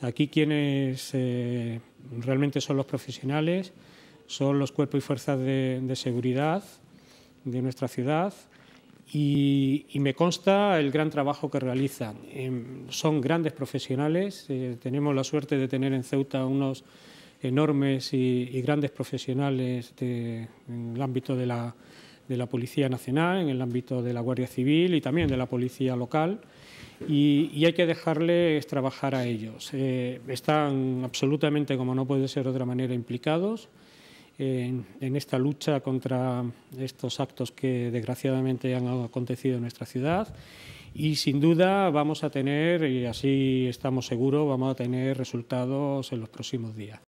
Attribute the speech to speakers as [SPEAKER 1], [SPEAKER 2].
[SPEAKER 1] Aquí quienes eh, realmente son los profesionales son los cuerpos y fuerzas de, seguridad de nuestra ciudad y, me consta el gran trabajo que realizan. Em, son grandes profesionales, eh, tenemos la suerte de tener en Ceuta unos enormes y, grandes profesionales en el ámbito de la, de la Policía Nacional, en el ámbito de la Guardia Civil y también de la Policía Local y, hay que dejarles trabajar a ellos. Eh, están absolutamente, como no puede ser de otra manera, implicados en, en, esta lucha contra estos actos que desgraciadamente han acontecido en nuestra ciudad. Y sin duda vamos a tener, y así estamos seguros, vamos a tener resultados en los próximos días.